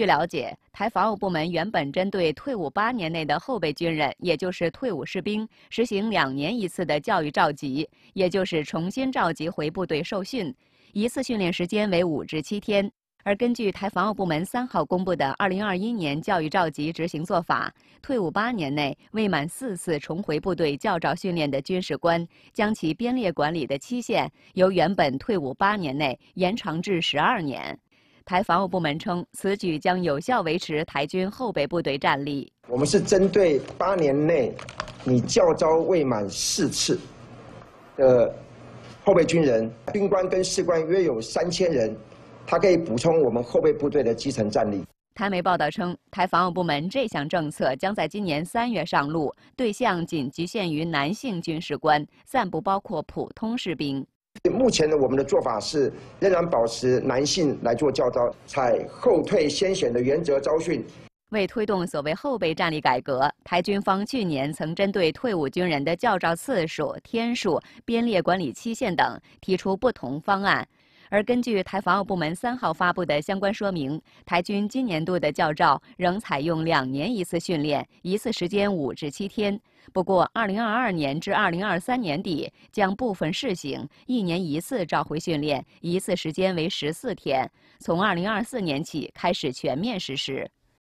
据了解，台防务部门原本针对退伍八年内的后备军人，也就是退伍士兵，实行两年一次的教育召集，也就是重新召集回部队受训，一次训练时间为五至七天。而根据台防务部门三号公布的《二零二一年教育召集执行做法》，退伍八年内未满四次重回部队教召训练的军事官，将其编列管理的期限由原本退伍八年内延长至十二年。台防务部门称，此举将有效维持台军后备部队战力。我们是针对八年内你教招未满四次的后备军人、军官跟士官约有三千人，他可以补充我们后备部队的基层战力。台媒报道称，台防务部门这项政策将在今年三月上路，对象仅局限于男性军事官，暂不包括普通士兵。目前呢，我们的做法是仍然保持男性来做教招，采后退先选的原则招训。为推动所谓后备战力改革，台军方去年曾针对退伍军人的教招次数、天数、编列管理期限等，提出不同方案。而根据台防务部门三号发布的相关说明，台军今年度的教招仍采用两年一次训练，一次时间五至七天。不过，二零二二年至二零二三年底将部分试行一年一次召回训练，一次时间为十四天。从二零二四年起开始全面实施。